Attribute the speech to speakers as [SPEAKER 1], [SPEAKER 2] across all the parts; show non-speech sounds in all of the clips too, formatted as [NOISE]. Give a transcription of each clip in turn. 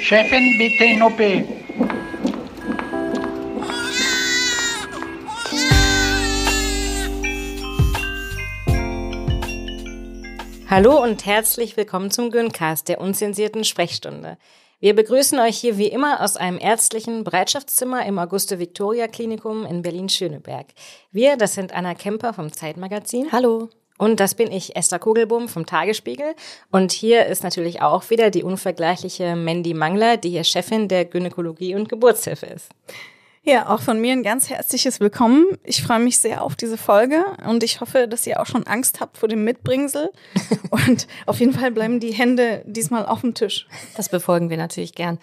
[SPEAKER 1] Chefin, bitte in OP. Hallo und herzlich willkommen zum Gyncast, der unzensierten Sprechstunde. Wir begrüßen euch hier wie immer aus einem ärztlichen Bereitschaftszimmer im Auguste-Victoria-Klinikum in Berlin-Schöneberg. Wir, das sind Anna Kemper vom Zeitmagazin. Hallo. Und das bin ich, Esther Kugelbum vom Tagesspiegel. Und hier ist natürlich auch wieder die unvergleichliche Mandy Mangler, die hier Chefin der Gynäkologie und Geburtshilfe ist.
[SPEAKER 2] Ja, auch von mir ein ganz herzliches Willkommen. Ich freue mich sehr auf diese Folge und ich hoffe, dass ihr auch schon Angst habt vor dem Mitbringsel. [LAUGHS] und auf jeden Fall bleiben die Hände diesmal auf dem Tisch. Das befolgen wir natürlich gern.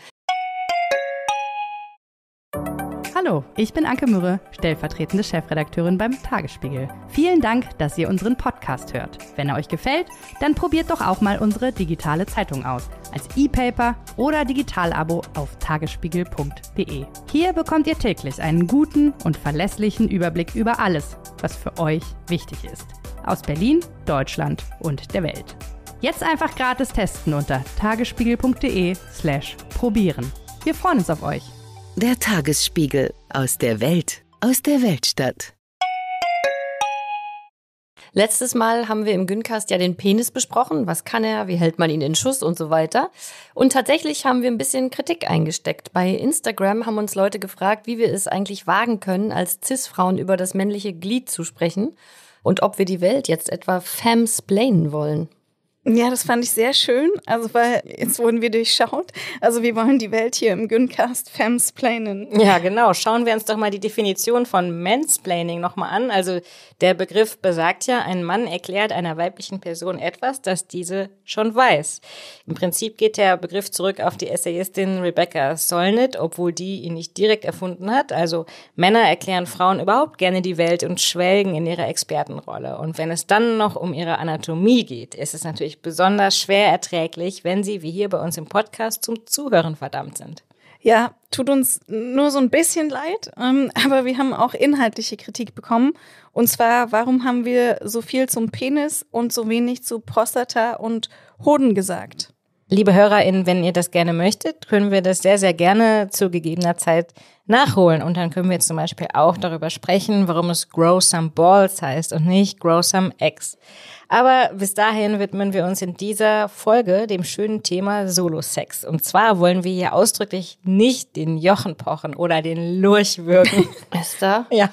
[SPEAKER 2] Hallo, ich bin Anke
[SPEAKER 3] Mürre, stellvertretende Chefredakteurin beim Tagesspiegel. Vielen Dank, dass ihr unseren Podcast hört. Wenn er euch gefällt, dann probiert doch auch mal unsere digitale Zeitung aus. Als E-Paper oder Digitalabo auf tagesspiegel.de. Hier bekommt ihr täglich einen guten und verlässlichen Überblick über alles, was für euch wichtig ist. Aus Berlin, Deutschland und der Welt. Jetzt einfach gratis testen unter tagesspiegel.de/slash probieren. Wir freuen uns auf euch. Der Tagesspiegel aus der Welt, aus der Weltstadt. Letztes Mal haben wir im Güncast ja den Penis besprochen. Was kann er? Wie hält man ihn in Schuss und so weiter? Und tatsächlich haben wir ein bisschen Kritik eingesteckt. Bei Instagram haben uns Leute gefragt, wie wir es eigentlich wagen können, als Cis-Frauen über das männliche Glied zu sprechen und ob wir die Welt jetzt etwa
[SPEAKER 1] femsplainen wollen.
[SPEAKER 2] Ja, das fand ich sehr schön. Also, weil jetzt wurden wir durchschaut. Also, wir wollen die Welt hier im Güncast Femsplainen. Ja,
[SPEAKER 1] genau. Schauen wir uns doch mal die Definition von Mansplaining nochmal an. Also, der Begriff besagt ja, ein Mann erklärt einer weiblichen Person etwas, das diese schon weiß. Im Prinzip geht der Begriff zurück auf die Essayistin Rebecca Solnit, obwohl die ihn nicht direkt erfunden hat. Also Männer erklären Frauen überhaupt gerne die Welt und schwelgen in ihrer Expertenrolle. Und wenn es dann noch um ihre Anatomie geht, ist es natürlich besonders schwer erträglich, wenn sie, wie hier bei uns im Podcast, zum Zuhören verdammt sind
[SPEAKER 2] ja, tut uns nur so ein bisschen leid, ähm, aber wir haben auch inhaltliche Kritik bekommen. Und zwar, warum haben wir so viel zum Penis und so wenig zu Prostata und Hoden gesagt?
[SPEAKER 1] Liebe HörerInnen, wenn ihr das gerne möchtet, können wir das sehr, sehr gerne zu gegebener Zeit nachholen. Und dann können wir jetzt zum Beispiel auch darüber sprechen, warum es Grow Some Balls heißt und nicht Grow Some Eggs. Aber bis dahin widmen wir uns in dieser Folge dem schönen Thema Solo-Sex. Und zwar wollen wir hier ausdrücklich nicht den Jochen pochen oder den Lurch wirken. Esther? [LAUGHS] Ja.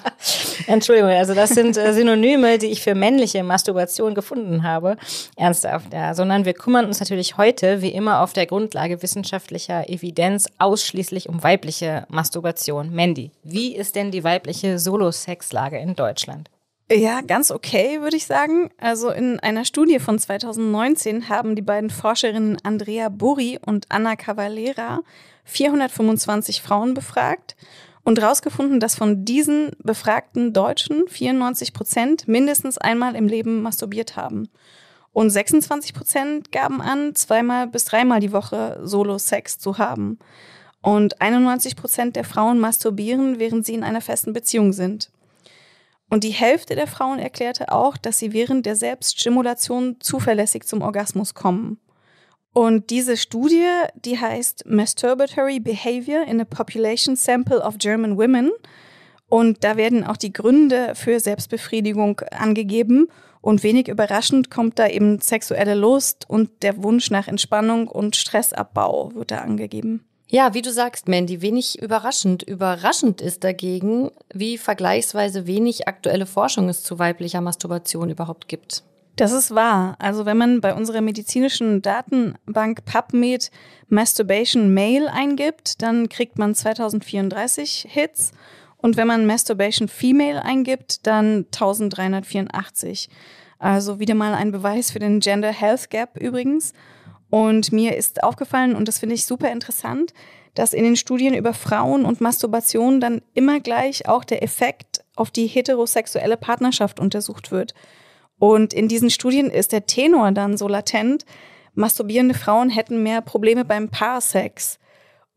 [SPEAKER 1] Entschuldigung, also das sind äh, Synonyme, die ich für männliche Masturbation gefunden habe. Ernsthaft, ja. Sondern wir kümmern uns natürlich heute, wie immer, auf der Grundlage wissenschaftlicher Evidenz ausschließlich um weibliche Masturbation. Mandy, wie ist denn die weibliche Solo-Sex-Lage in Deutschland?
[SPEAKER 2] Ja, ganz okay, würde ich sagen. Also in einer Studie von 2019 haben die beiden Forscherinnen Andrea Burri und Anna Cavallera 425 Frauen befragt und herausgefunden, dass von diesen befragten Deutschen 94 Prozent mindestens einmal im Leben masturbiert haben. Und 26 Prozent gaben an, zweimal bis dreimal die Woche Solo-Sex zu haben. Und 91 Prozent der Frauen masturbieren, während sie in einer festen Beziehung sind. Und die Hälfte der Frauen erklärte auch, dass sie während der Selbststimulation zuverlässig zum Orgasmus kommen. Und diese Studie, die heißt Masturbatory Behavior in a Population Sample of German Women. Und da werden auch die Gründe für Selbstbefriedigung angegeben. Und wenig überraschend kommt da eben sexuelle Lust und der Wunsch nach Entspannung und Stressabbau wird da angegeben.
[SPEAKER 3] Ja, wie du sagst, Mandy, wenig überraschend. Überraschend ist dagegen,
[SPEAKER 2] wie vergleichsweise wenig aktuelle Forschung es zu weiblicher Masturbation überhaupt gibt. Das ist wahr. Also wenn man bei unserer medizinischen Datenbank PubMed Masturbation Male eingibt, dann kriegt man 2034 Hits. Und wenn man Masturbation Female eingibt, dann 1384. Also wieder mal ein Beweis für den Gender Health Gap übrigens. Und mir ist aufgefallen, und das finde ich super interessant, dass in den Studien über Frauen und Masturbation dann immer gleich auch der Effekt auf die heterosexuelle Partnerschaft untersucht wird. Und in diesen Studien ist der Tenor dann so latent, masturbierende Frauen hätten mehr Probleme beim Paarsex.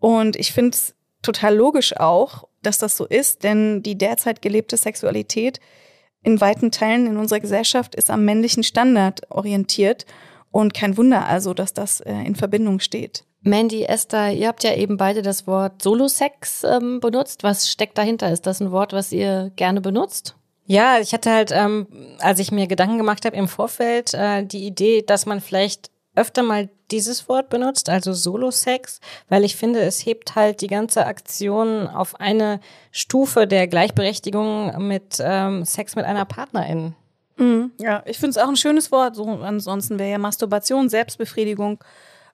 [SPEAKER 2] Und ich finde es total logisch auch, dass das so ist, denn die derzeit gelebte Sexualität in weiten Teilen in unserer Gesellschaft ist am männlichen Standard orientiert. Und kein Wunder also, dass das äh, in Verbindung steht. Mandy,
[SPEAKER 3] Esther, ihr habt ja eben beide das Wort Solosex ähm, benutzt. Was steckt dahinter? Ist das ein Wort, was ihr gerne
[SPEAKER 1] benutzt? Ja, ich hatte halt, ähm, als ich mir Gedanken gemacht habe im Vorfeld, äh, die Idee, dass man vielleicht öfter mal dieses Wort benutzt, also Solosex, weil ich finde, es hebt halt die ganze Aktion auf eine Stufe der Gleichberechtigung mit ähm, Sex mit einer Partnerin.
[SPEAKER 2] Mhm. Ja, ich finde es auch ein schönes Wort. So, ansonsten wäre ja Masturbation, Selbstbefriedigung,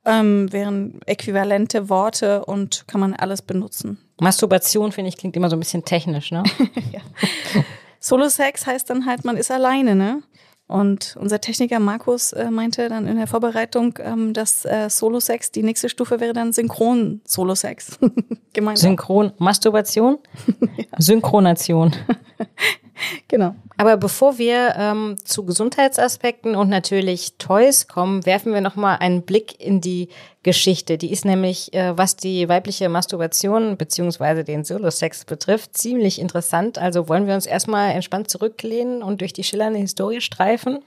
[SPEAKER 2] ähm, wären äquivalente Worte und kann man alles benutzen.
[SPEAKER 1] Masturbation, finde ich, klingt immer so ein bisschen technisch, ne?
[SPEAKER 2] [LAUGHS] Solo-Sex heißt dann halt, man ist alleine, ne? Und unser Techniker Markus äh, meinte dann in der Vorbereitung, ähm, dass äh, Solo-Sex, die nächste Stufe wäre dann Synchron-Solo-Sex.
[SPEAKER 1] [LAUGHS] Synchron-Masturbation? [LAUGHS] Synchronation. [LAUGHS] genau. Aber bevor wir ähm, zu Gesundheitsaspekten und natürlich Toys kommen, werfen wir nochmal einen Blick in die Geschichte. Die ist nämlich, äh, was die weibliche Masturbation beziehungsweise den Solo-Sex betrifft, ziemlich interessant. Also wollen wir uns erstmal entspannt zurücklehnen und durch die schillernde Historie streifen?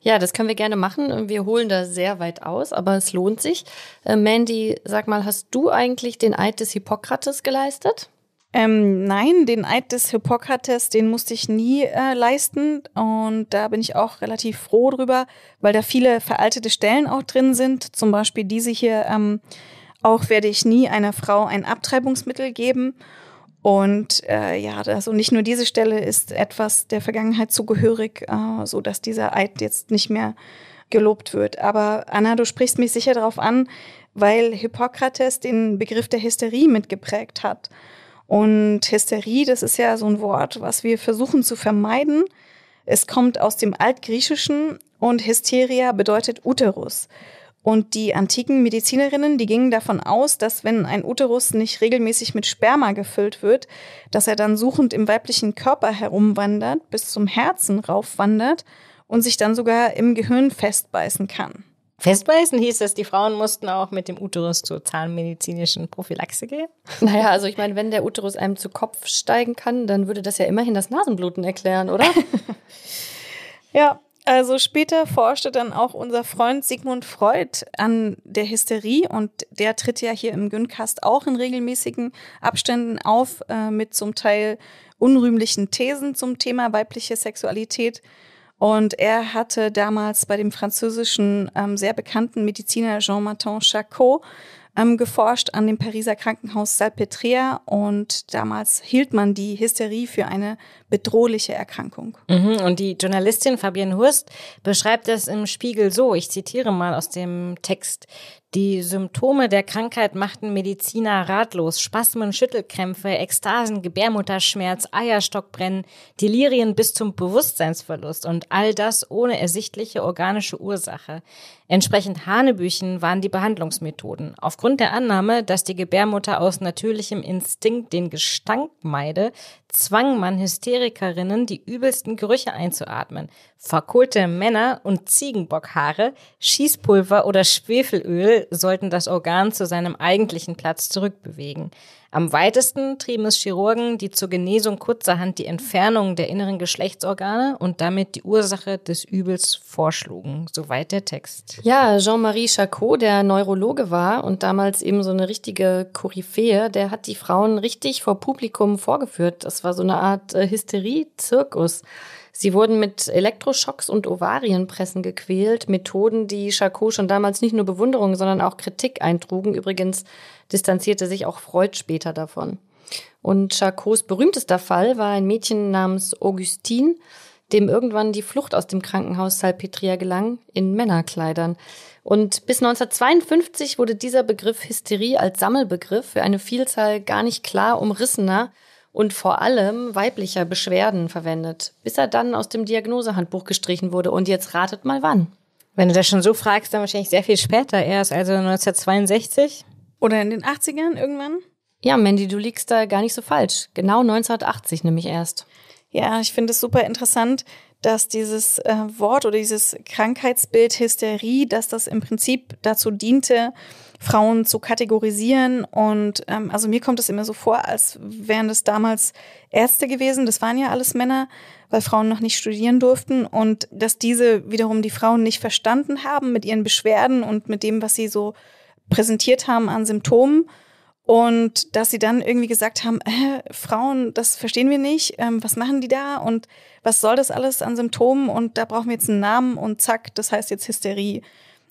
[SPEAKER 1] Ja, das
[SPEAKER 3] können wir gerne machen. Wir holen da sehr weit aus, aber es lohnt sich. Äh, Mandy, sag mal,
[SPEAKER 2] hast du eigentlich den Eid des Hippokrates geleistet? Ähm, nein, den Eid des Hippokrates, den musste ich nie äh, leisten und da bin ich auch relativ froh drüber, weil da viele veraltete Stellen auch drin sind, zum Beispiel diese hier, ähm, auch werde ich nie einer Frau ein Abtreibungsmittel geben. Und äh, ja, also nicht nur diese Stelle ist etwas der Vergangenheit zugehörig, äh, so dass dieser Eid jetzt nicht mehr gelobt wird. Aber Anna, du sprichst mich sicher darauf an, weil Hippokrates den Begriff der Hysterie mitgeprägt hat. Und Hysterie, das ist ja so ein Wort, was wir versuchen zu vermeiden. Es kommt aus dem Altgriechischen und Hysteria bedeutet Uterus. Und die antiken Medizinerinnen, die gingen davon aus, dass wenn ein Uterus nicht regelmäßig mit Sperma gefüllt wird, dass er dann suchend im weiblichen Körper herumwandert, bis zum Herzen raufwandert und sich dann sogar im Gehirn festbeißen kann. Festbeißen hieß es, die Frauen mussten auch mit dem Uterus zur
[SPEAKER 1] zahnmedizinischen Prophylaxe gehen. Naja, also ich meine, wenn der Uterus einem zu Kopf steigen kann, dann würde das
[SPEAKER 3] ja immerhin das Nasenbluten erklären, oder?
[SPEAKER 2] [LAUGHS] ja, also später forschte dann auch unser Freund Sigmund Freud an der Hysterie und der tritt ja hier im Güncast auch in regelmäßigen Abständen auf äh, mit zum Teil unrühmlichen Thesen zum Thema weibliche Sexualität. Und er hatte damals bei dem französischen ähm, sehr bekannten Mediziner Jean-Martin Chacot ähm, geforscht an dem Pariser Krankenhaus Salpêtrière und damals hielt man die Hysterie für eine bedrohliche Erkrankung.
[SPEAKER 1] Mhm, und die Journalistin Fabienne Hurst beschreibt das im Spiegel so, ich zitiere mal aus dem Text, die Symptome der Krankheit machten Mediziner ratlos. Spasmen, Schüttelkrämpfe, Ekstasen, Gebärmutterschmerz, Eierstockbrennen, Delirien bis zum Bewusstseinsverlust und all das ohne ersichtliche organische Ursache. Entsprechend Hanebüchen waren die Behandlungsmethoden. Aufgrund der Annahme, dass die Gebärmutter aus natürlichem Instinkt den Gestank meide, zwang man Hysterikerinnen, die übelsten Gerüche einzuatmen. Verkohlte Männer und Ziegenbockhaare, Schießpulver oder Schwefelöl sollten das Organ zu seinem eigentlichen Platz zurückbewegen. Am weitesten trieben es Chirurgen, die zur Genesung kurzerhand die Entfernung der inneren Geschlechtsorgane und damit die Ursache des Übels vorschlugen. Soweit der Text.
[SPEAKER 3] Ja, Jean-Marie Chacot, der Neurologe war und damals eben so eine richtige Koryphäe, der hat die Frauen richtig vor Publikum vorgeführt. Das war so eine Art äh, Hysterie-Zirkus. Sie wurden mit Elektroschocks und Ovarienpressen gequält, Methoden, die Charcot schon damals nicht nur Bewunderung, sondern auch Kritik eintrugen. Übrigens distanzierte sich auch Freud später davon. Und Charcots berühmtester Fall war ein Mädchen namens Augustine, dem irgendwann die Flucht aus dem Krankenhaus Salpetria gelang, in Männerkleidern. Und bis 1952 wurde dieser Begriff Hysterie als Sammelbegriff für eine Vielzahl gar nicht klar umrissener und vor allem weiblicher Beschwerden verwendet, bis er dann aus dem Diagnosehandbuch gestrichen wurde. Und jetzt ratet mal wann.
[SPEAKER 1] Wenn du das schon so fragst, dann wahrscheinlich sehr viel später erst, also 1962. Oder in
[SPEAKER 2] den 80ern irgendwann? Ja, Mandy, du liegst da gar nicht so falsch. Genau 1980 nämlich erst. Ja, ich finde es super interessant, dass dieses äh, Wort oder dieses Krankheitsbild Hysterie, dass das im Prinzip dazu diente, Frauen zu kategorisieren. Und ähm, also mir kommt es immer so vor, als wären das damals Ärzte gewesen. Das waren ja alles Männer, weil Frauen noch nicht studieren durften. Und dass diese wiederum die Frauen nicht verstanden haben mit ihren Beschwerden und mit dem, was sie so präsentiert haben an Symptomen und dass sie dann irgendwie gesagt haben, äh, Frauen, das verstehen wir nicht, ähm, was machen die da und was soll das alles an Symptomen und da brauchen wir jetzt einen Namen und zack, das heißt jetzt Hysterie.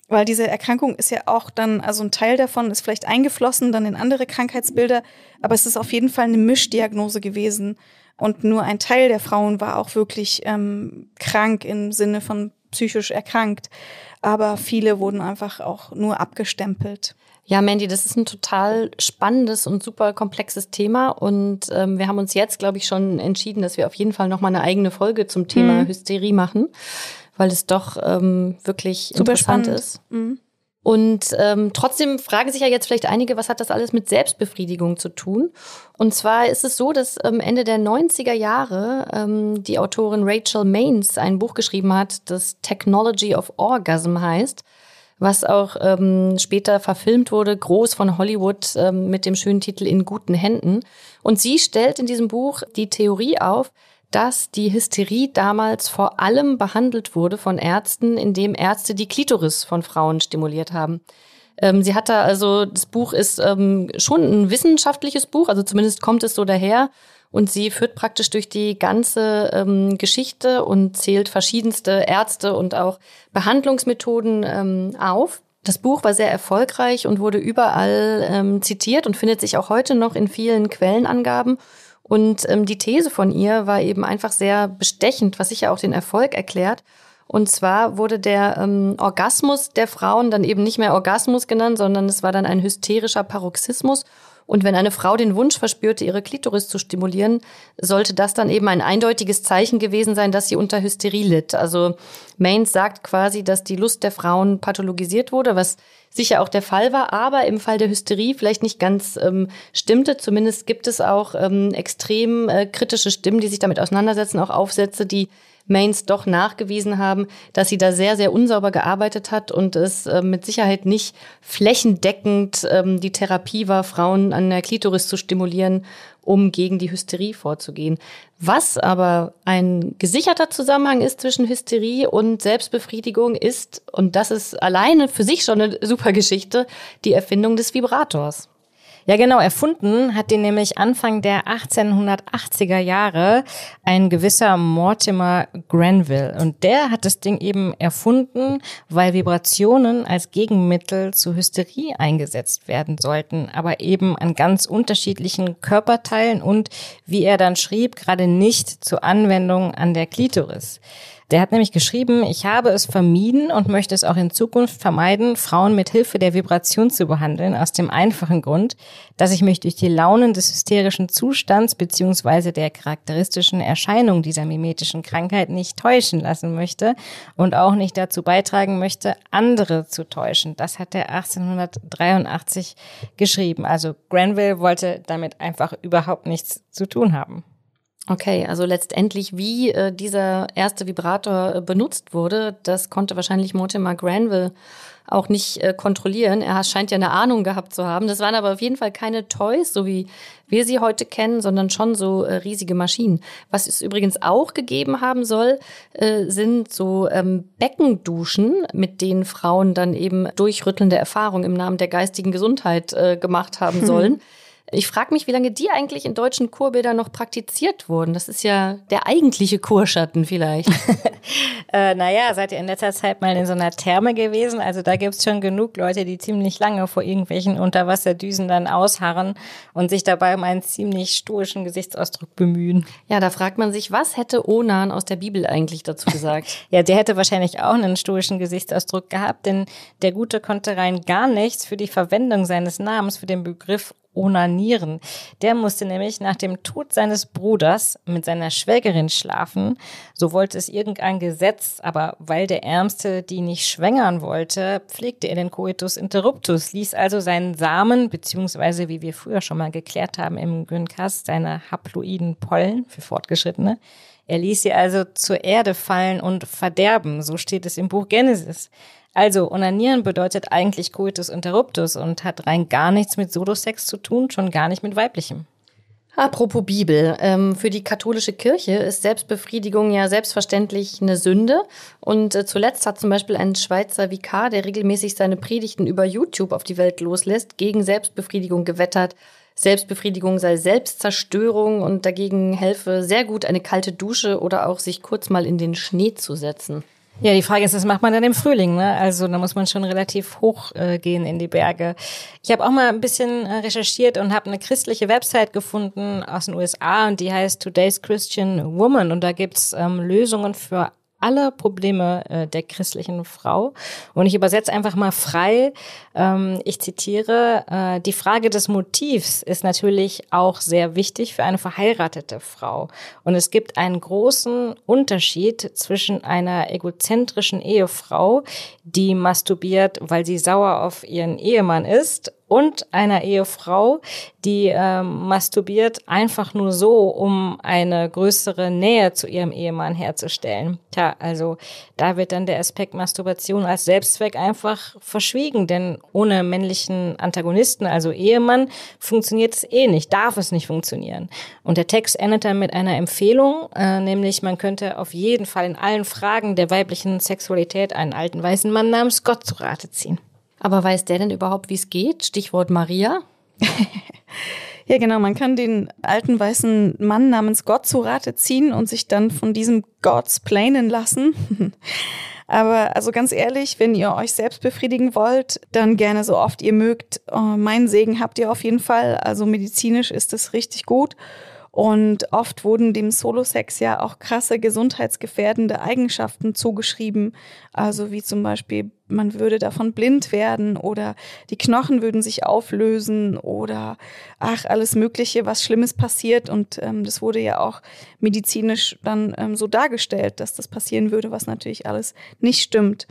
[SPEAKER 2] Weil diese Erkrankung ist ja auch dann, also ein Teil davon ist vielleicht eingeflossen, dann in andere Krankheitsbilder, aber es ist auf jeden Fall eine Mischdiagnose gewesen und nur ein Teil der Frauen war auch wirklich ähm, krank im Sinne von psychisch erkrankt, aber viele wurden einfach auch nur abgestempelt. Ja, Mandy, das ist ein total
[SPEAKER 3] spannendes und super komplexes Thema. Und ähm, wir haben uns jetzt, glaube ich, schon entschieden, dass wir auf jeden Fall nochmal eine eigene Folge zum Thema mhm. Hysterie machen, weil es doch ähm, wirklich super interessant spannend. ist. Mhm. Und ähm, trotzdem fragen sich ja jetzt vielleicht einige, was hat das alles mit Selbstbefriedigung zu tun? Und zwar ist es so, dass ähm, Ende der 90er Jahre ähm, die Autorin Rachel Maines ein Buch geschrieben hat, das Technology of Orgasm heißt was auch ähm, später verfilmt wurde, groß von Hollywood ähm, mit dem schönen Titel In guten Händen. Und sie stellt in diesem Buch die Theorie auf, dass die Hysterie damals vor allem behandelt wurde von Ärzten, indem Ärzte die Klitoris von Frauen stimuliert haben. Ähm, sie hat da also, das Buch ist ähm, schon ein wissenschaftliches Buch, also zumindest kommt es so daher. Und sie führt praktisch durch die ganze ähm, Geschichte und zählt verschiedenste Ärzte und auch Behandlungsmethoden ähm, auf. Das Buch war sehr erfolgreich und wurde überall ähm, zitiert und findet sich auch heute noch in vielen Quellenangaben. Und ähm, die These von ihr war eben einfach sehr bestechend, was sicher auch den Erfolg erklärt. Und zwar wurde der ähm, Orgasmus der Frauen dann eben nicht mehr Orgasmus genannt, sondern es war dann ein hysterischer Paroxysmus. Und wenn eine Frau den Wunsch verspürte, ihre Klitoris zu stimulieren, sollte das dann eben ein eindeutiges Zeichen gewesen sein, dass sie unter Hysterie litt. Also Mainz sagt quasi, dass die Lust der Frauen pathologisiert wurde, was sicher auch der Fall war, aber im Fall der Hysterie vielleicht nicht ganz ähm, stimmte. Zumindest gibt es auch ähm, extrem äh, kritische Stimmen, die sich damit auseinandersetzen, auch Aufsätze, die Mainz doch nachgewiesen haben, dass sie da sehr, sehr unsauber gearbeitet hat und es äh, mit Sicherheit nicht flächendeckend ähm, die Therapie war, Frauen an der Klitoris zu stimulieren um gegen die Hysterie vorzugehen. Was aber ein gesicherter Zusammenhang ist zwischen Hysterie und Selbstbefriedigung ist, und das ist alleine für sich schon eine super Geschichte, die Erfindung des Vibrators.
[SPEAKER 1] Ja, genau. Erfunden hat den nämlich Anfang der 1880er Jahre ein gewisser Mortimer Granville. Und der hat das Ding eben erfunden, weil Vibrationen als Gegenmittel zu Hysterie eingesetzt werden sollten, aber eben an ganz unterschiedlichen Körperteilen und, wie er dann schrieb, gerade nicht zur Anwendung an der Klitoris. Der hat nämlich geschrieben, ich habe es vermieden und möchte es auch in Zukunft vermeiden, Frauen mit Hilfe der Vibration zu behandeln, aus dem einfachen Grund, dass ich mich durch die Launen des hysterischen Zustands beziehungsweise der charakteristischen Erscheinung dieser mimetischen Krankheit nicht täuschen lassen möchte und auch nicht dazu beitragen möchte, andere zu täuschen. Das hat er 1883 geschrieben. Also Granville wollte damit einfach überhaupt nichts zu tun haben. Okay, also
[SPEAKER 3] letztendlich, wie äh, dieser erste Vibrator äh, benutzt wurde, das konnte wahrscheinlich Mortimer Granville auch nicht äh, kontrollieren. Er scheint ja eine Ahnung gehabt zu haben. Das waren aber auf jeden Fall keine Toys, so wie wir sie heute kennen, sondern schon so äh, riesige Maschinen. Was es übrigens auch gegeben haben soll, äh, sind so ähm, Beckenduschen, mit denen Frauen dann eben durchrüttelnde Erfahrungen im Namen der geistigen Gesundheit äh, gemacht haben hm. sollen. Ich frage mich, wie lange die eigentlich in deutschen Chorbildern noch praktiziert wurden. Das ist ja der eigentliche Kurschatten vielleicht.
[SPEAKER 1] [LAUGHS] äh, naja, seid ihr in letzter Zeit mal in so einer Therme gewesen? Also da gibt es schon genug Leute, die ziemlich lange vor irgendwelchen Unterwasserdüsen dann ausharren und sich dabei um einen ziemlich stoischen Gesichtsausdruck bemühen. Ja, da fragt man sich, was hätte Onan aus der Bibel eigentlich dazu gesagt? [LAUGHS] ja, der hätte wahrscheinlich auch einen stoischen Gesichtsausdruck gehabt, denn der Gute konnte rein gar nichts für die Verwendung seines Namens für den Begriff Onanieren. Der musste nämlich nach dem Tod seines Bruders mit seiner Schwägerin schlafen. So wollte es irgendein Gesetz, aber weil der Ärmste die nicht schwängern wollte, pflegte er den Coitus interruptus, ließ also seinen Samen, beziehungsweise wie wir früher schon mal geklärt haben im Günkast, seine haploiden Pollen für Fortgeschrittene, er ließ sie also zur Erde fallen und verderben, so steht es im Buch Genesis. Also, Onanieren bedeutet eigentlich Coitus interruptus und hat rein gar nichts mit Solosex zu tun, schon gar nicht mit weiblichem.
[SPEAKER 3] Apropos Bibel, ähm, für die katholische Kirche ist Selbstbefriedigung ja selbstverständlich eine Sünde. Und äh, zuletzt hat zum Beispiel ein Schweizer Vikar, der regelmäßig seine Predigten über YouTube auf die Welt loslässt, gegen Selbstbefriedigung gewettert. Selbstbefriedigung sei Selbstzerstörung und dagegen helfe sehr gut eine
[SPEAKER 1] kalte Dusche oder auch sich kurz mal in den Schnee zu setzen. Ja, die Frage ist, was macht man dann im Frühling? Ne? Also da muss man schon relativ hoch äh, gehen in die Berge. Ich habe auch mal ein bisschen äh, recherchiert und habe eine christliche Website gefunden aus den USA und die heißt Today's Christian Woman und da gibt's ähm, Lösungen für aller Probleme äh, der christlichen Frau. Und ich übersetze einfach mal frei. Ähm, ich zitiere, äh, die Frage des Motivs ist natürlich auch sehr wichtig für eine verheiratete Frau. Und es gibt einen großen Unterschied zwischen einer egozentrischen Ehefrau, die masturbiert, weil sie sauer auf ihren Ehemann ist, und einer Ehefrau, die äh, masturbiert einfach nur so, um eine größere Nähe zu ihrem Ehemann herzustellen. Tja, also da wird dann der Aspekt Masturbation als Selbstzweck einfach verschwiegen, denn ohne männlichen Antagonisten, also Ehemann, funktioniert es eh nicht, darf es nicht funktionieren. Und der Text endet dann mit einer Empfehlung, äh, nämlich man könnte auf jeden Fall in allen Fragen der weiblichen Sexualität einen alten weißen
[SPEAKER 2] Mann namens Gott zu Rate ziehen. Aber weiß der denn überhaupt, wie es geht? Stichwort Maria. [LAUGHS] ja, genau. Man kann den alten weißen Mann namens Gott zu Rate ziehen und sich dann von diesem Gott planen lassen. [LAUGHS] Aber also ganz ehrlich, wenn ihr euch selbst befriedigen wollt, dann gerne so oft ihr mögt. Oh, meinen Segen habt ihr auf jeden Fall. Also medizinisch ist es richtig gut. Und oft wurden dem Solosex ja auch krasse gesundheitsgefährdende Eigenschaften zugeschrieben. Also wie zum Beispiel, man würde davon blind werden oder die Knochen würden sich auflösen oder ach, alles Mögliche, was Schlimmes passiert. Und ähm, das wurde ja auch medizinisch dann ähm, so dargestellt, dass das passieren würde, was natürlich alles nicht stimmt.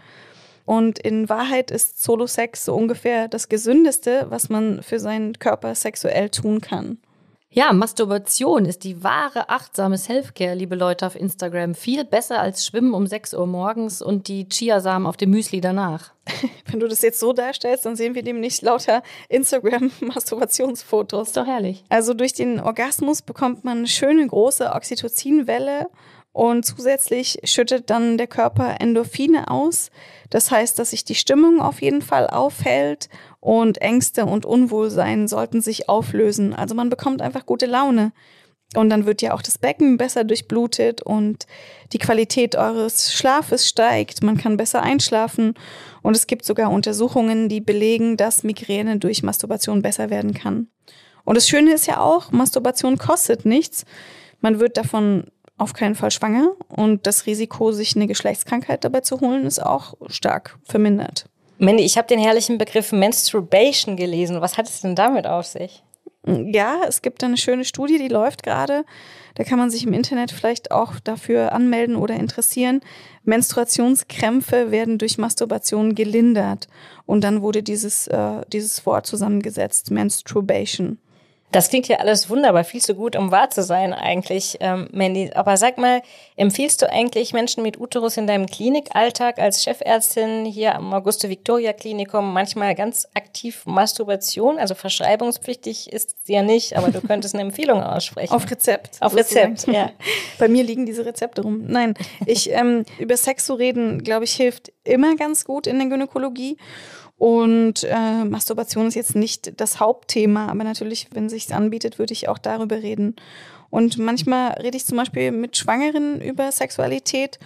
[SPEAKER 2] Und in Wahrheit ist Solosex so ungefähr das Gesündeste, was man für seinen Körper sexuell tun kann. Ja, Masturbation ist die wahre achtsame Selfcare,
[SPEAKER 3] liebe Leute auf Instagram. Viel besser als Schwimmen um 6 Uhr morgens und die Chiasamen auf dem Müsli danach. [LAUGHS]
[SPEAKER 2] Wenn du das jetzt so darstellst, dann sehen wir dem nicht lauter Instagram-Masturbationsfotos. Ist doch herrlich. Also durch den Orgasmus bekommt man eine schöne große Oxytocinwelle und zusätzlich schüttet dann der Körper Endorphine aus. Das heißt, dass sich die Stimmung auf jeden Fall aufhält und Ängste und Unwohlsein sollten sich auflösen. Also man bekommt einfach gute Laune. Und dann wird ja auch das Becken besser durchblutet und die Qualität eures Schlafes steigt. Man kann besser einschlafen. Und es gibt sogar Untersuchungen, die belegen, dass Migräne durch Masturbation besser werden kann. Und das Schöne ist ja auch, Masturbation kostet nichts. Man wird davon auf keinen Fall schwanger und das Risiko, sich eine Geschlechtskrankheit dabei zu holen, ist auch stark
[SPEAKER 1] vermindert. Mandy, ich habe den herrlichen Begriff Menstruation gelesen. Was hat es denn damit auf
[SPEAKER 2] sich? Ja, es gibt eine schöne Studie, die läuft gerade. Da kann man sich im Internet vielleicht auch dafür anmelden oder interessieren. Menstruationskrämpfe werden durch Masturbation gelindert. Und dann wurde dieses, äh, dieses Wort zusammengesetzt, Menstruation.
[SPEAKER 1] Das klingt ja alles wunderbar, viel zu gut, um wahr zu sein eigentlich, ähm, Mandy. Aber sag mal, empfiehlst du eigentlich Menschen mit Uterus in deinem Klinikalltag als Chefärztin hier am Auguste Victoria Klinikum manchmal ganz aktiv Masturbation? Also verschreibungspflichtig
[SPEAKER 2] ist sie ja nicht, aber du [LAUGHS] könntest eine Empfehlung aussprechen. Auf Rezept. Auf Rezept, ja. [LAUGHS] Bei mir liegen diese Rezepte rum. Nein, ich ähm, über Sex zu reden, glaube ich, hilft immer ganz gut in der Gynäkologie. Und äh, Masturbation ist jetzt nicht das Hauptthema, aber natürlich, wenn sich anbietet, würde ich auch darüber reden. Und manchmal rede ich zum Beispiel mit Schwangeren über Sexualität.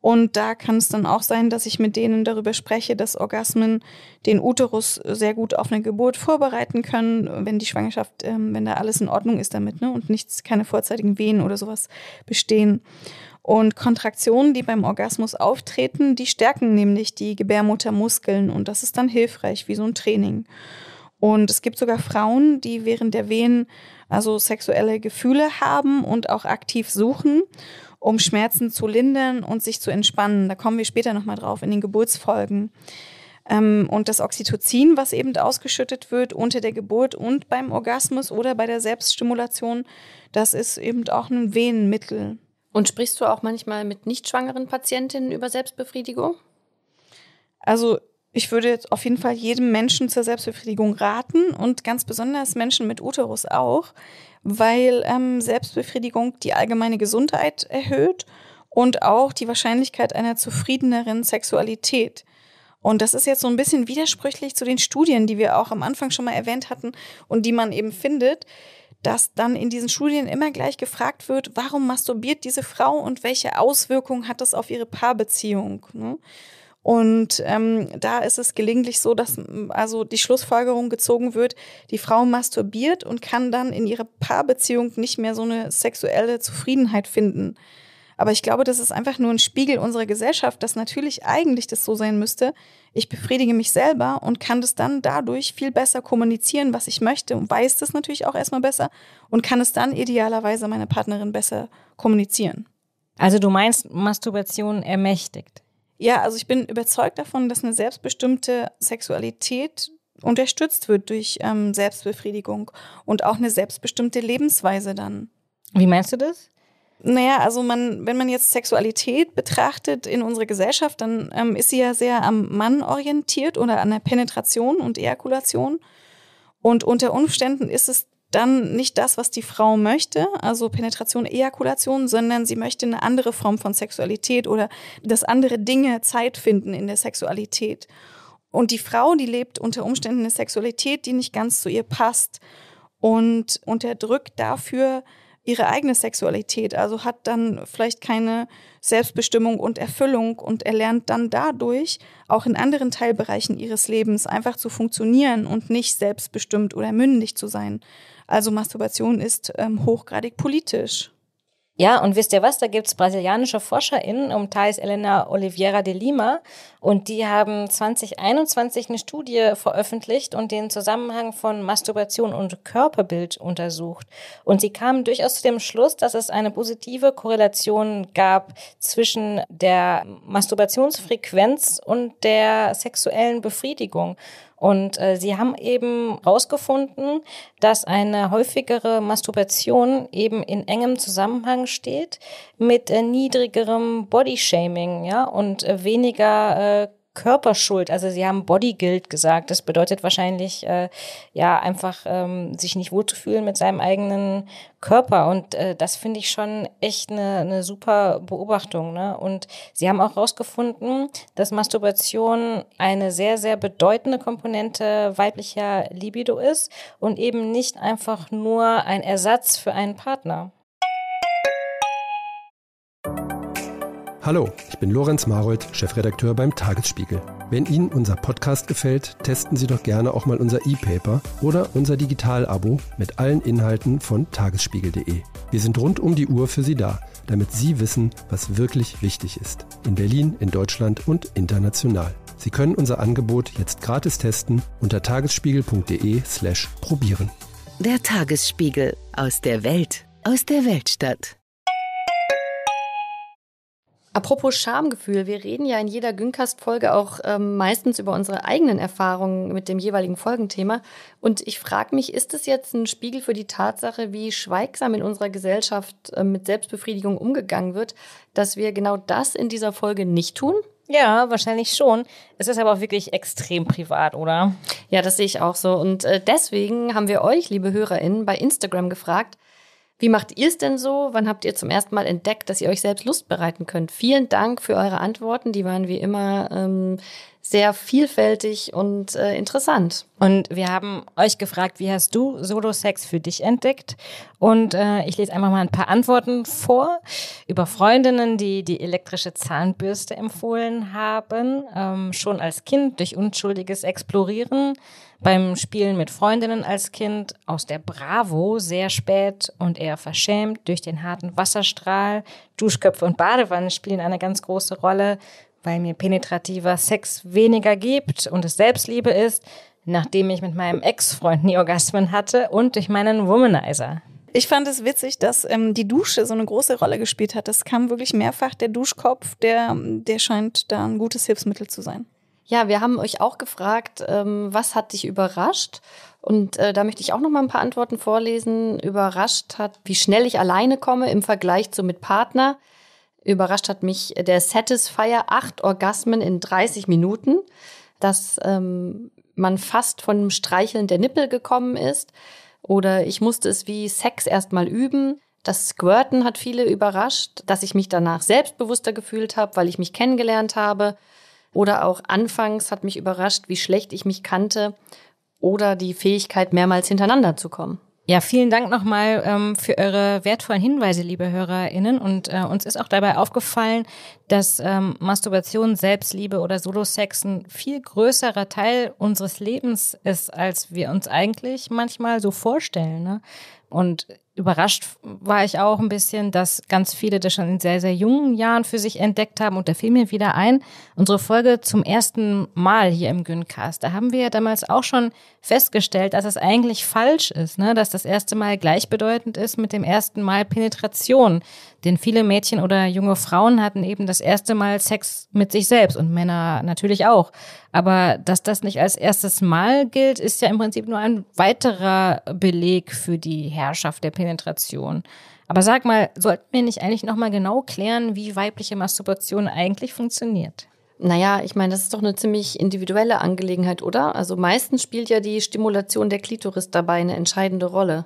[SPEAKER 2] Und da kann es dann auch sein, dass ich mit denen darüber spreche, dass Orgasmen den Uterus sehr gut auf eine Geburt vorbereiten können, wenn die Schwangerschaft, ähm, wenn da alles in Ordnung ist damit, ne? Und nichts, keine vorzeitigen Wehen oder sowas bestehen. Und Kontraktionen, die beim Orgasmus auftreten, die stärken nämlich die Gebärmuttermuskeln und das ist dann hilfreich, wie so ein Training. Und es gibt sogar Frauen, die während der Wehen also sexuelle Gefühle haben und auch aktiv suchen, um Schmerzen zu lindern und sich zu entspannen. Da kommen wir später nochmal drauf in den Geburtsfolgen. Ähm, und das Oxytocin, was eben ausgeschüttet wird unter der Geburt und beim Orgasmus oder bei der Selbststimulation, das ist eben auch ein Wehenmittel. Und sprichst du auch manchmal mit nicht schwangeren Patientinnen über Selbstbefriedigung? Also ich würde jetzt auf jeden Fall jedem Menschen zur Selbstbefriedigung raten und ganz besonders Menschen mit Uterus auch, weil ähm, Selbstbefriedigung die allgemeine Gesundheit erhöht und auch die Wahrscheinlichkeit einer zufriedeneren Sexualität. Und das ist jetzt so ein bisschen widersprüchlich zu den Studien, die wir auch am Anfang schon mal erwähnt hatten und die man eben findet dass dann in diesen Studien immer gleich gefragt wird, warum masturbiert diese Frau und welche Auswirkungen hat das auf ihre Paarbeziehung? Ne? Und ähm, da ist es gelegentlich so, dass also die Schlussfolgerung gezogen wird, die Frau masturbiert und kann dann in ihrer Paarbeziehung nicht mehr so eine sexuelle Zufriedenheit finden. Aber ich glaube, das ist einfach nur ein Spiegel unserer Gesellschaft, dass natürlich eigentlich das so sein müsste, ich befriedige mich selber und kann das dann dadurch viel besser kommunizieren, was ich möchte und weiß das natürlich auch erstmal besser und kann es dann idealerweise meiner Partnerin besser kommunizieren.
[SPEAKER 1] Also du meinst, Masturbation ermächtigt?
[SPEAKER 2] Ja, also ich bin überzeugt davon, dass eine selbstbestimmte Sexualität unterstützt wird durch ähm, Selbstbefriedigung und auch eine selbstbestimmte Lebensweise dann.
[SPEAKER 1] Wie meinst du das?
[SPEAKER 2] Naja, also man, wenn man jetzt Sexualität betrachtet in unserer Gesellschaft, dann ähm, ist sie ja sehr am Mann orientiert oder an der Penetration und Ejakulation. Und unter Umständen ist es dann nicht das, was die Frau möchte, also Penetration, Ejakulation, sondern sie möchte eine andere Form von Sexualität oder dass andere Dinge Zeit finden in der Sexualität. Und die Frau, die lebt unter Umständen eine Sexualität, die nicht ganz zu ihr passt und unterdrückt dafür ihre eigene Sexualität, also hat dann vielleicht keine Selbstbestimmung und Erfüllung und erlernt dann dadurch auch in anderen Teilbereichen ihres Lebens einfach zu funktionieren und nicht selbstbestimmt oder mündig zu sein. Also Masturbation ist ähm, hochgradig politisch. Ja, und wisst ihr was?
[SPEAKER 1] Da gibt's brasilianische ForscherInnen um Thais Elena Oliveira de Lima und die haben 2021 eine Studie veröffentlicht und den Zusammenhang von Masturbation und Körperbild untersucht. Und sie kamen durchaus zu dem Schluss, dass es eine positive Korrelation gab zwischen der Masturbationsfrequenz und der sexuellen Befriedigung. Und äh, sie haben eben herausgefunden, dass eine häufigere Masturbation eben in engem Zusammenhang steht mit äh, niedrigerem Bodyshaming, ja, und äh, weniger äh, Körperschuld. Also sie haben Bodyguilt gesagt. Das bedeutet wahrscheinlich äh, ja einfach ähm, sich nicht wohlzufühlen mit seinem eigenen Körper. Und äh, das finde ich schon echt eine, eine super Beobachtung. Ne? Und sie haben auch herausgefunden, dass Masturbation eine sehr, sehr bedeutende Komponente weiblicher Libido ist und eben nicht einfach nur ein Ersatz für einen Partner.
[SPEAKER 2] Hallo, ich bin Lorenz Marold, Chefredakteur beim Tagesspiegel. Wenn Ihnen unser Podcast gefällt, testen Sie doch gerne auch mal unser E-Paper oder unser Digital-Abo mit allen Inhalten von tagesspiegel.de. Wir sind rund um die Uhr für Sie da, damit Sie wissen, was wirklich wichtig ist. In Berlin, in Deutschland und international. Sie können unser Angebot jetzt gratis testen unter tagesspiegel.de slash probieren.
[SPEAKER 3] Der Tagesspiegel aus der Welt, aus der Weltstadt. Apropos Schamgefühl, wir reden ja in jeder Güncast-Folge auch ähm, meistens über unsere eigenen Erfahrungen mit dem jeweiligen Folgenthema. Und ich frage mich, ist es jetzt ein Spiegel für die Tatsache, wie schweigsam in unserer Gesellschaft äh, mit Selbstbefriedigung umgegangen wird, dass wir genau das in dieser Folge nicht tun? Ja, wahrscheinlich schon. Es ist aber auch wirklich extrem privat, oder? Ja, das sehe ich auch so. Und äh, deswegen haben wir euch, liebe HörerInnen, bei Instagram gefragt, wie macht ihr es denn so? Wann habt ihr zum ersten Mal entdeckt, dass ihr euch selbst Lust bereiten könnt? Vielen Dank für eure Antworten. Die waren wie immer ähm, sehr vielfältig und äh, interessant.
[SPEAKER 1] Und wir haben euch gefragt, wie hast du Solo-Sex für dich entdeckt? Und äh, ich lese einfach mal ein paar Antworten vor über Freundinnen, die die elektrische Zahnbürste empfohlen haben, ähm, schon als Kind durch unschuldiges Explorieren, beim Spielen mit Freundinnen als Kind, aus der Bravo sehr spät und eher verschämt durch den harten Wasserstrahl, Duschköpfe und Badewanne spielen eine ganz große Rolle, weil mir penetrativer Sex weniger gibt und es Selbstliebe ist, nachdem ich mit meinem Ex-Freund nie Orgasmen hatte
[SPEAKER 2] und durch meinen Womanizer. Ich fand es witzig, dass ähm, die Dusche so eine große Rolle gespielt hat. Das kam wirklich mehrfach der Duschkopf, der, der scheint da ein gutes Hilfsmittel zu sein. Ja, wir haben euch auch gefragt, ähm, was hat dich überrascht? Und äh, da möchte ich auch noch mal ein paar
[SPEAKER 3] Antworten vorlesen. Überrascht hat, wie schnell ich alleine komme im Vergleich zu mit Partner. Überrascht hat mich der Satisfier, acht Orgasmen in 30 Minuten, dass ähm, man fast von dem Streicheln der Nippel gekommen ist. Oder ich musste es wie Sex erstmal üben. Das Squirten hat viele überrascht, dass ich mich danach selbstbewusster gefühlt habe, weil ich mich kennengelernt habe. Oder auch anfangs hat mich überrascht, wie schlecht ich mich kannte. Oder die Fähigkeit, mehrmals hintereinander zu kommen.
[SPEAKER 1] Ja, vielen Dank nochmal ähm, für eure wertvollen Hinweise, liebe HörerInnen. Und äh, uns ist auch dabei aufgefallen, dass ähm, Masturbation, Selbstliebe oder Solosex ein viel größerer Teil unseres Lebens ist, als wir uns eigentlich manchmal so vorstellen. Ne? Und überrascht war ich auch ein bisschen, dass ganz viele das schon in sehr, sehr jungen Jahren für sich entdeckt haben. Und da fiel mir wieder ein, unsere Folge zum ersten Mal hier im Güncast. Da haben wir ja damals auch schon festgestellt, dass es das eigentlich falsch ist, ne? dass das erste Mal gleichbedeutend ist mit dem ersten Mal Penetration. Denn viele Mädchen oder junge Frauen hatten eben das erste Mal Sex mit sich selbst und Männer natürlich auch. Aber dass das nicht als erstes Mal gilt, ist ja im Prinzip nur ein weiterer Beleg für die Herrschaft der Penetration. Aber sag mal, sollten wir nicht eigentlich nochmal genau klären, wie weibliche Masturbation eigentlich funktioniert?
[SPEAKER 3] Naja, ich meine, das ist doch eine ziemlich individuelle Angelegenheit, oder? Also meistens spielt ja die Stimulation der Klitoris dabei eine entscheidende Rolle.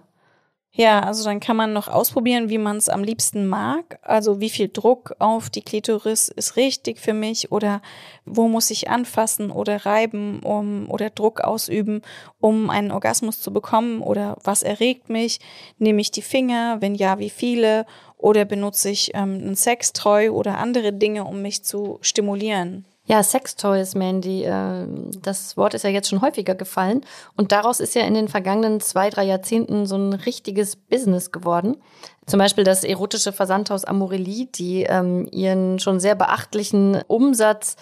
[SPEAKER 2] Ja, also dann kann man noch ausprobieren, wie man es am liebsten mag. Also wie viel Druck auf die Klitoris ist richtig für mich oder wo muss ich anfassen oder reiben um, oder Druck ausüben, um einen Orgasmus zu bekommen oder was erregt mich? Nehme ich die Finger? Wenn ja, wie viele? Oder benutze ich ähm, einen Sextreu oder andere Dinge, um mich zu stimulieren?
[SPEAKER 3] Ja, Sextoys, Mandy, äh, das Wort ist ja jetzt schon häufiger gefallen und daraus ist ja in den vergangenen zwei, drei Jahrzehnten so ein richtiges Business geworden. Zum Beispiel das erotische Versandhaus Amorelie, die ähm, ihren schon sehr beachtlichen Umsatz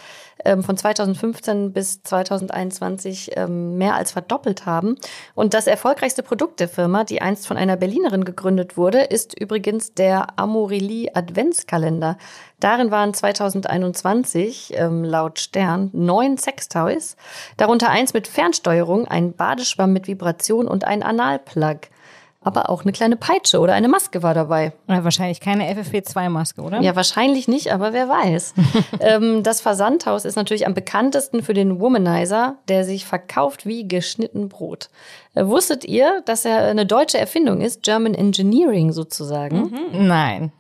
[SPEAKER 3] ähm, von 2015 bis 2021 ähm, mehr als verdoppelt haben. Und das erfolgreichste Produkt der Firma, die einst von einer Berlinerin gegründet wurde, ist übrigens der Amorelie Adventskalender. Darin waren 2021 ähm, laut Stern neun Sextoys, darunter eins mit Fernsteuerung, ein Badeschwamm mit Vibration und ein Analplug aber auch eine kleine Peitsche oder eine Maske war dabei. Ja, wahrscheinlich keine FFP2-Maske, oder? Ja, wahrscheinlich nicht, aber wer weiß. [LAUGHS] ähm, das Versandhaus ist natürlich am bekanntesten für den Womanizer, der sich verkauft wie geschnitten Brot. Äh, wusstet ihr, dass er eine deutsche Erfindung ist? German Engineering sozusagen? Mhm. Nein.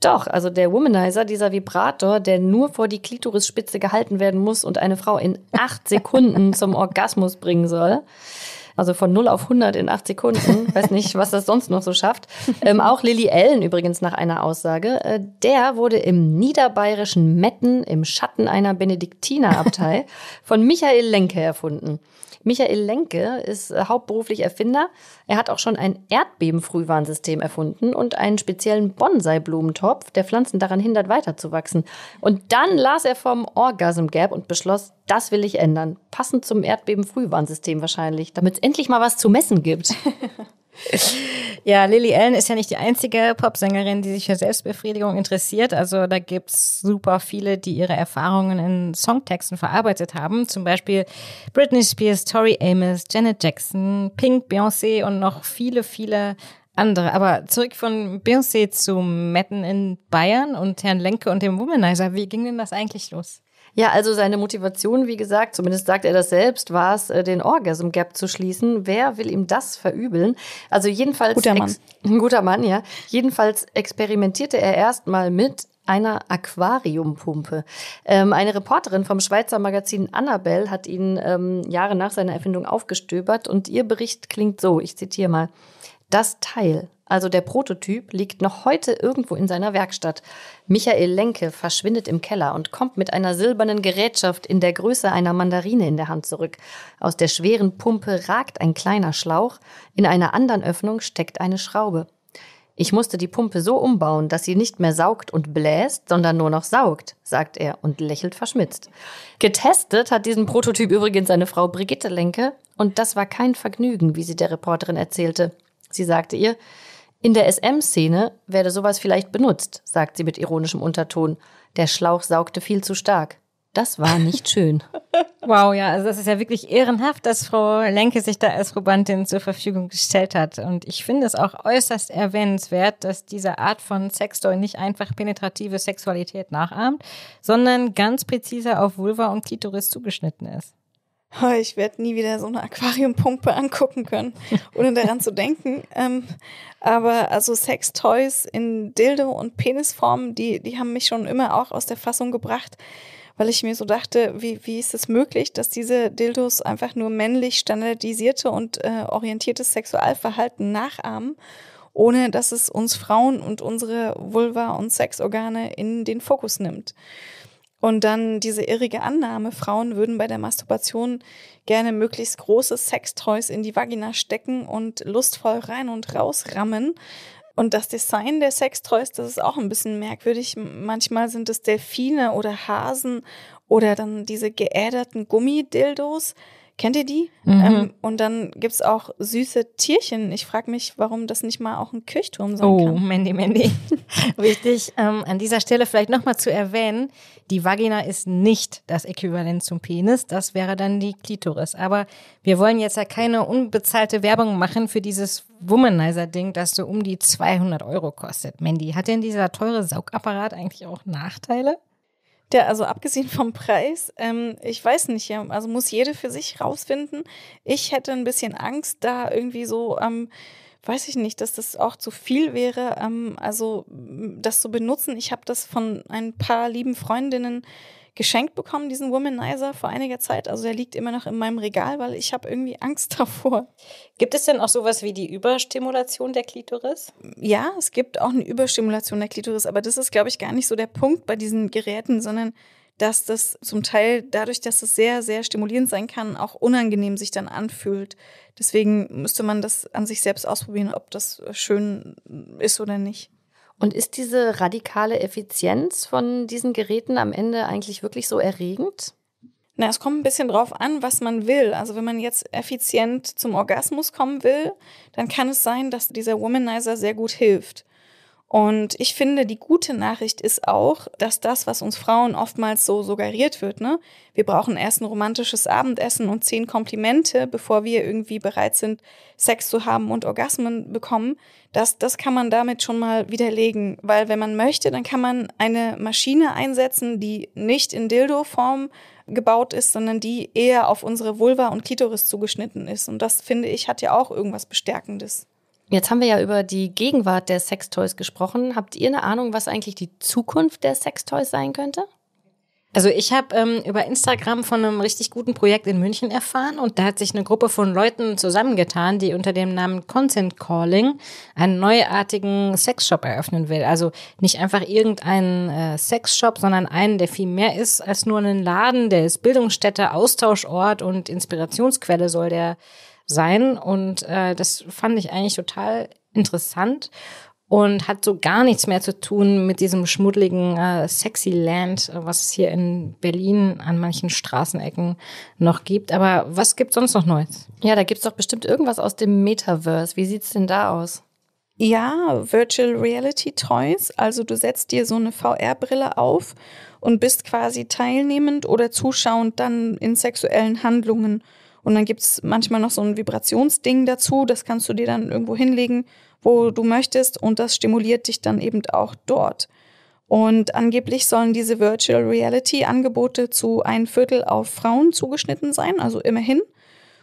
[SPEAKER 3] Doch, also der Womanizer, dieser Vibrator, der nur vor die Klitorisspitze gehalten werden muss und eine Frau in acht Sekunden [LAUGHS] zum Orgasmus bringen soll. Also von 0 auf 100 in 8 Sekunden. [LAUGHS] Weiß nicht, was das sonst noch so schafft. Ähm, auch Lilly Ellen übrigens nach einer Aussage. Äh, der wurde im niederbayerischen Metten im Schatten einer Benediktinerabtei [LAUGHS] von Michael Lenke erfunden. Michael Lenke ist äh, hauptberuflich Erfinder. Er hat auch schon ein Erdbeben-Frühwarnsystem erfunden und einen speziellen Bonsai-Blumentopf, der Pflanzen daran hindert, weiterzuwachsen. Und dann las er vom Orgasm Gap und beschloss, das will ich ändern. Passend zum Erdbeben-Frühwarnsystem wahrscheinlich, damit es endlich mal was zu messen gibt. [LAUGHS]
[SPEAKER 1] ja, Lily Allen ist ja nicht die einzige Popsängerin, die sich für Selbstbefriedigung interessiert. Also da gibt es super viele, die ihre Erfahrungen in Songtexten verarbeitet haben. Zum Beispiel Britney Spears, Tori Amos, Janet Jackson, Pink, Beyoncé und noch viele, viele andere. Aber zurück von Beyoncé zu Metten in Bayern und Herrn Lenke und dem Womanizer. Wie ging denn das eigentlich los?
[SPEAKER 3] Ja, also seine Motivation, wie gesagt, zumindest sagt er das selbst, war es, äh, den Orgasm Gap zu schließen. Wer will ihm das verübeln? Also jedenfalls. Guter Mann. Ein [LAUGHS] guter Mann, ja. Jedenfalls experimentierte er erstmal mit einer Aquariumpumpe. Ähm, eine Reporterin vom Schweizer Magazin Annabelle hat ihn ähm, Jahre nach seiner Erfindung aufgestöbert und ihr Bericht klingt so, ich zitiere mal. Das Teil also der Prototyp, liegt noch heute irgendwo in seiner Werkstatt. Michael Lenke verschwindet im Keller und kommt mit einer silbernen Gerätschaft in der Größe einer Mandarine in der Hand zurück. Aus der schweren Pumpe ragt ein kleiner Schlauch, in einer anderen Öffnung steckt eine Schraube. Ich musste die Pumpe so umbauen, dass sie nicht mehr saugt und bläst, sondern nur noch saugt, sagt er und lächelt verschmitzt. Getestet hat diesen Prototyp übrigens seine Frau Brigitte Lenke und das war kein Vergnügen, wie sie der Reporterin erzählte. Sie sagte ihr, in der SM-Szene werde sowas vielleicht benutzt, sagt sie mit ironischem Unterton. Der Schlauch saugte viel zu stark. Das war nicht [LAUGHS] schön.
[SPEAKER 1] wow, ja, also das ist ja wirklich ehrenhaft, dass Frau Lenke sich da als Probantin zur Verfügung gestellt hat. Und ich finde es auch äußerst erwähnenswert, dass diese Art von Sextoy nicht einfach penetrative Sexualität nachahmt, sondern ganz präzise auf Vulva und Klitoris zugeschnitten ist.
[SPEAKER 2] Oh, ich werde nie wieder so eine Aquariumpumpe angucken können, ohne daran zu denken. [LAUGHS] Ähm, aber also Sex-Toys in Dildo und Penisformen, die, die haben mich schon immer auch aus der Fassung gebracht, weil ich mir so dachte, wie, wie ist es möglich, dass diese Dildos einfach nur männlich standardisierte und äh, orientiertes Sexualverhalten nachahmen, ohne dass es uns Frauen und unsere Vulva und Sexorgane in den Fokus nimmt. Und dann diese irrige Annahme, Frauen würden bei der Masturbation gerne möglichst große Sextoys in die Vagina stecken und lustvoll rein und rausrammen. Und das Design der Sextoys, das ist auch ein bisschen merkwürdig. Manchmal sind es Delfine oder Hasen oder dann diese geäderten Gummidildos. Kennt ihr die? Mhm. Ähm, und dann gibt es auch süße Tierchen. Ich frage mich, warum das nicht mal auch ein Kirchturm sein oh, kann. Oh, Mandy, Mandy. [LAUGHS] Wichtig, ähm, an dieser
[SPEAKER 1] Stelle vielleicht nochmal zu erwähnen, die Vagina ist nicht das Äquivalent zum Penis. Das wäre dann die Klitoris. Aber wir wollen jetzt ja keine unbezahlte Werbung machen für dieses Womanizer-Ding, das so um die 200 Euro kostet. Mandy, hat denn dieser teure Saugapparat eigentlich
[SPEAKER 2] auch Nachteile? der, also abgesehen vom Preis, ähm, ich weiß nicht, also muss jede für sich rausfinden. Ich hätte ein bisschen Angst, da irgendwie so, ähm, weiß ich nicht, dass das auch zu viel wäre, ähm, also das zu benutzen. Ich habe das von ein paar lieben Freundinnen äh, geschenkt bekommen, diesen Womanizer, vor einiger Zeit. Also der liegt immer noch in meinem Regal, weil ich habe irgendwie Angst [LAUGHS] davor. Gibt es denn auch sowas wie die Überstimulation der Klitoris? Ja, es gibt auch eine Überstimulation der Klitoris, aber das ist, glaube ich, gar nicht so der Punkt bei diesen Geräten, sondern dass das zum Teil dadurch, dass es sehr, sehr stimulierend sein kann, auch unangenehm sich dann anfühlt. Deswegen müsste man das an sich selbst ausprobieren, ob das schön ist oder nicht. Und ist diese radikale Effizienz von diesen Geräten am Ende eigentlich wirklich so erregend? Na, es kommt ein bisschen drauf an, was man will. Also wenn man jetzt effizient zum Orgasmus kommen will, dann kann es sein, dass dieser Womanizer sehr gut hilft. Und ich finde, die gute Nachricht ist auch, dass das, was uns Frauen oftmals so suggeriert wird, ne, wir brauchen erst ein romantisches Abendessen und zehn Komplimente, bevor wir irgendwie bereit sind, Sex zu haben und Orgasmen bekommen, das, das kann man damit schon mal widerlegen. Weil wenn man möchte, dann kann man eine Maschine einsetzen, die nicht in Dildo-Form gebaut ist, sondern die eher auf unsere Vulva und Klitoris zugeschnitten ist. Und das, finde ich, hat ja auch irgendwas Bestärkendes.
[SPEAKER 3] Jetzt haben wir ja über die Gegenwart der Sextoys gesprochen. Habt ihr eine Ahnung, was eigentlich die Zukunft der Sextoys sein könnte?
[SPEAKER 1] Also ich habe ähm, über Instagram von einem richtig guten Projekt in München erfahren und da hat sich eine Gruppe von Leuten zusammengetan, die unter dem Namen Content Calling einen neuartigen Sexshop eröffnen will. Also nicht einfach irgendeinen äh, Sexshop, sondern einen, der viel mehr ist als nur einen Laden, der ist Bildungsstätte, Austauschort und Inspirationsquelle soll der sein. Und äh, das fand ich eigentlich total interessant und hat so gar nichts mehr zu tun mit diesem schmuddeligen äh, Sexy Land, was es hier in Berlin an manchen Straßenecken noch
[SPEAKER 2] gibt. Aber was gibt's sonst noch Neues? Ja, da gibt es doch bestimmt irgendwas aus dem Metaverse. Wie sieht es denn da aus? Ja, Virtual Reality Toys. Also du setzt dir so eine VR-Brille auf und bist quasi teilnehmend oder zuschauend dann in sexuellen Handlungen und dann gibt es manchmal noch so ein Vibrationsding dazu. Das kannst du dir dann irgendwo hinlegen, wo du möchtest. Und das stimuliert dich dann eben auch dort. Und angeblich sollen diese Virtual Reality Angebote zu ein Viertel auf Frauen zugeschnitten sein, also immerhin.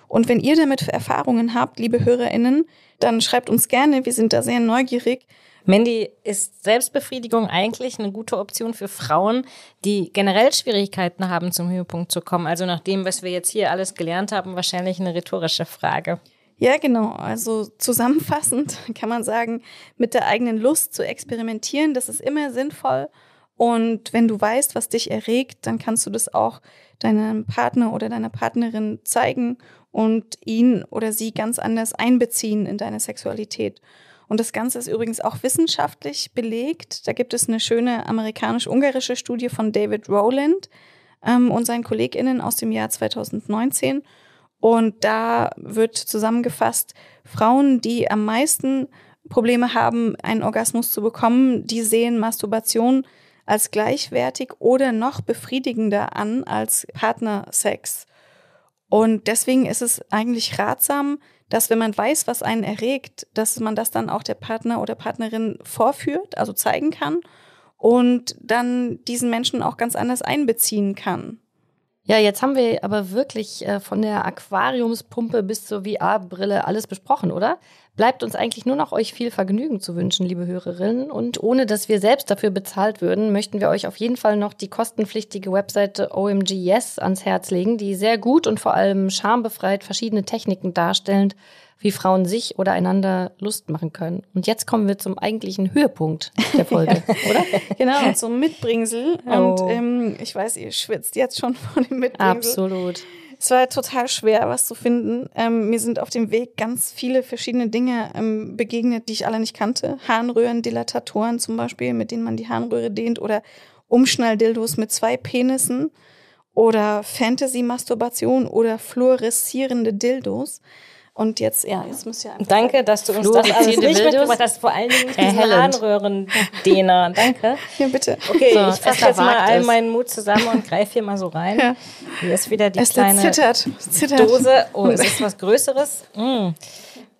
[SPEAKER 2] Und wenn ihr damit Erfahrungen habt, liebe Hörerinnen, dann schreibt uns gerne, wir sind da sehr neugierig. Mandy, ist
[SPEAKER 1] Selbstbefriedigung eigentlich eine gute Option für Frauen, die generell Schwierigkeiten haben, zum Höhepunkt zu kommen? Also nach dem, was wir jetzt hier alles gelernt haben, wahrscheinlich eine rhetorische Frage.
[SPEAKER 2] Ja, genau. Also zusammenfassend [LAUGHS] kann man sagen, mit der eigenen Lust zu experimentieren, das ist immer sinnvoll. Und wenn du weißt, was dich erregt, dann kannst du das auch deinem Partner oder deiner Partnerin zeigen und ihn oder sie ganz anders einbeziehen in deine Sexualität. Und das Ganze ist übrigens auch wissenschaftlich belegt. Da gibt es eine schöne amerikanisch-ungarische Studie von David Rowland ähm, und seinen KollegInnen aus dem Jahr 2019. Und da wird zusammengefasst, Frauen, die am meisten Probleme haben, einen Orgasmus zu bekommen, die sehen Masturbation als gleichwertig oder noch befriedigender an als Partnersex. Und deswegen ist es eigentlich ratsam, dass wenn man weiß, was einen erregt, dass man das dann auch der Partner oder Partnerin vorführt, also zeigen kann und dann diesen Menschen auch ganz anders einbeziehen kann. Ja, jetzt haben wir aber wirklich
[SPEAKER 3] äh, von der Aquariumspumpe bis zur VR-Brille alles besprochen, oder? Bleibt uns eigentlich nur noch euch viel Vergnügen zu wünschen, liebe Hörerinnen. Und ohne dass wir selbst dafür bezahlt würden, möchten wir euch auf jeden Fall noch die kostenpflichtige Webseite OMG Yes ans Herz legen, die sehr gut und vor allem schambefreit verschiedene Techniken darstellend wie Frauen sich oder einander Lust machen können. Und jetzt kommen wir zum eigentlichen Höhepunkt der Folge, [LAUGHS] ja.
[SPEAKER 2] oder? Genau, zum Mitbringsel. Oh. Und ähm, ich weiß, ihr schwitzt jetzt schon von dem Mitbringsel. Absolut. Es war total schwer, was zu finden. Ähm, mir sind auf dem Weg ganz viele verschiedene Dinge ähm, begegnet, die ich alle nicht kannte. Harnröhrendilatatoren zum Beispiel, mit denen man die Harnröhre dehnt oder Umschnalldildos mit zwei Penissen oder Fantasy-Masturbation oder fluoreszierende Dildos. Und jetzt, ja, jetzt müsst ihr einfach. Danke, dass du uns das alles nicht mitgebracht
[SPEAKER 1] hast. Vor allen Dingen nicht diesen Harnröhren-Dena.
[SPEAKER 2] Danke. Ja, bitte. Okay, so, ich fasse jetzt mal all meinen
[SPEAKER 1] Mut zusammen und greife hier mal so rein. Ja. Hier ist wieder die es kleine zittert. Zittert. Dose. Oh, es ist [LAUGHS] was Größeres. Mm.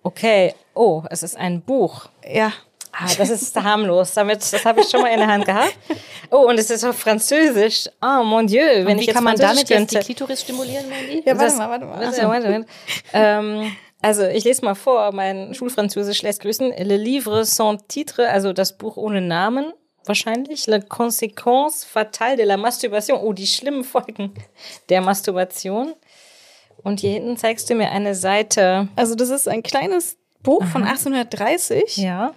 [SPEAKER 1] Okay. Oh, es ist ein Buch. Ja. Ah, das ist harmlos. Damit, das habe ich schon mal in der Hand gehabt. Oh, und es ist auf Französisch. Oh, mon Dieu. Wenn wie ich jetzt kann man damit jetzt die
[SPEAKER 3] Klitoris stimulieren, Mandy? Ja, warte mal, warte mal. Warte, warte, warte.
[SPEAKER 1] Also. ähm, also ich lese mal vor, mein Schulfranzösisch lässt grüßen. Le livre sans titre, also das Buch ohne Namen wahrscheinlich. La conséquence fatale de la masturbation. Oh, die schlimmen Folgen der Masturbation.
[SPEAKER 2] Und hier hinten zeigst du mir eine Seite. Also das ist ein kleines Buch Aha. von 1830. Ja.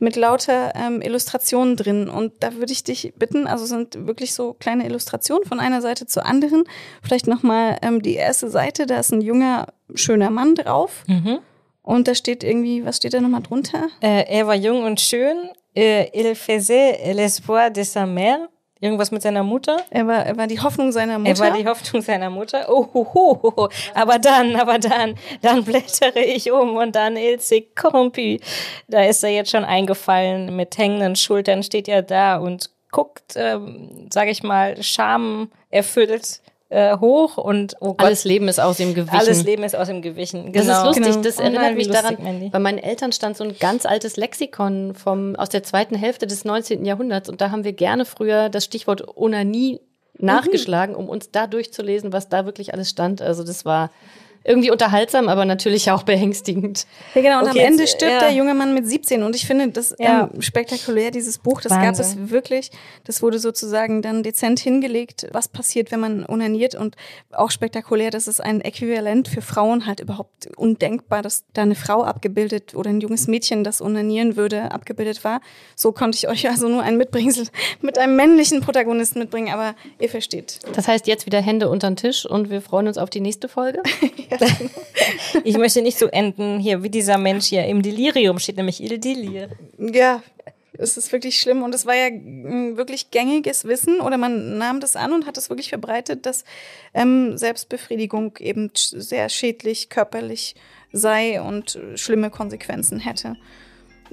[SPEAKER 2] Mit lauter ähm, Illustrationen drin. Und da würde ich dich bitten, also sind wirklich so kleine Illustrationen von einer Seite zur anderen. Vielleicht nochmal ähm, die erste Seite, da ist ein junger schöner Mann drauf. Mhm. Und da steht irgendwie, was steht da nochmal drunter? Äh, er war jung und schön. Äh, il faisait l'espoir de sa mère.
[SPEAKER 1] Irgendwas mit seiner Mutter. Er war, er war die Hoffnung seiner Mutter. Er war die Hoffnung seiner Mutter. Oh, ho, ho, ho. aber dann, aber dann, dann blättere ich um und dann il s'est corrompu. Da ist er jetzt schon eingefallen. Mit hängenden Schultern steht er da und guckt, ähm, sage ich mal, schamerfüllt äh, hoch und oh Gott, alles Leben ist aus dem gewichen. Alles Leben ist aus dem gewichen. Genau. Das ist genau. lustig. Genau. Das erinnert Nein, mich lustig, daran. Mandy.
[SPEAKER 3] Bei meinen Eltern stand so ein ganz altes Lexikon vom aus der zweiten Hälfte des 19. Jahrhunderts und da haben wir gerne früher das Stichwort Onanie mhm. nachgeschlagen, mhm. um uns da durchzulesen, was da wirklich alles stand. Also das war irgendwie unterhaltsam, aber natürlich auch beängstigend.
[SPEAKER 2] Ja, genau. Und okay, am Ende stirbt ja. der junge Mann mit 17. Und ich finde das ja. ähm, spektakulär, dieses Buch. Das Wahnsinn. gab es wirklich. Das wurde sozusagen dann dezent hingelegt, was passiert, wenn man unaniert. Und auch spektakulär, das ist ein Äquivalent für Frauen halt überhaupt undenkbar, dass da eine Frau abgebildet oder ein junges Mädchen, das unanieren würde, abgebildet war. So konnte ich euch also nur ein Mitbringsel [LAUGHS] mit einem männlichen Protagonisten mitbringen, aber ihr versteht. Das
[SPEAKER 1] heißt jetzt wieder Hände unter den Tisch und wir freuen uns auf die nächste
[SPEAKER 2] Folge. ja. [LAUGHS]
[SPEAKER 1] [LAUGHS] ich möchte nicht so enden hier wie dieser Mensch hier im Delirium,
[SPEAKER 2] steht nämlich Il Delir. Ja, es ist wirklich schlimm und es war ja mm, wirklich gängiges Wissen oder man nahm das an und hat es wirklich verbreitet, dass ähm, Selbstbefriedigung eben sehr schädlich körperlich sei und äh, schlimme Konsequenzen hätte.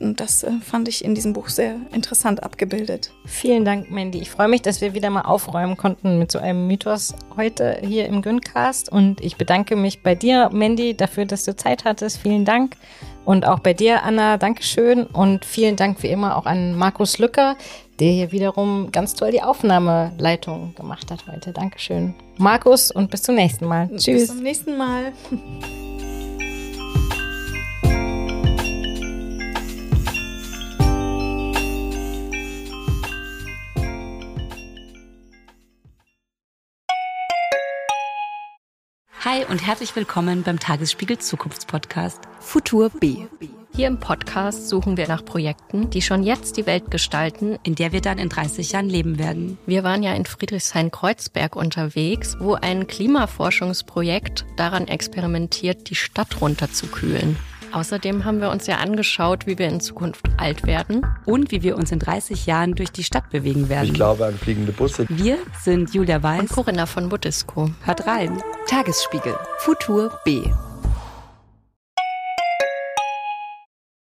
[SPEAKER 2] Und das äh, fand ich in diesem Buch sehr interessant abgebildet. Vielen Dank, Mandy. Ich
[SPEAKER 1] freue mich, dass wir wieder mal aufräumen konnten mit so einem Mythos heute hier im Güncast. Und ich bedanke mich bei dir, Mandy, dafür, dass du Zeit hattest. Vielen Dank. Und auch bei dir, Anna, Dankeschön. Und vielen Dank wie immer auch an Markus Lücker, der hier wiederum ganz toll die Aufnahmeleitung gemacht hat heute. Dankeschön. Markus und bis zum nächsten Mal. Tschüss. Bis zum
[SPEAKER 2] nächsten Mal. [LAUGHS]
[SPEAKER 3] Hi und herzlich willkommen beim Tagesspiegel Zukunftspodcast Futur B. Hier im Podcast suchen wir nach Projekten, die schon jetzt die Welt gestalten, in der wir dann in 30 Jahren leben werden. Wir waren ja in Friedrichshain-Kreuzberg unterwegs, wo ein Klimaforschungsprojekt daran experimentiert, die Stadt runterzukühlen. Außerdem haben wir uns ja angeschaut, wie wir in Zukunft alt werden. Und wie wir uns in 30 Jahren durch die Stadt bewegen werden. Ich
[SPEAKER 1] glaube an fliegende Busse. Wir
[SPEAKER 3] sind Julia Weiß und Corinna von Budisco. Hört rein. Tagesspiegel. Futur B.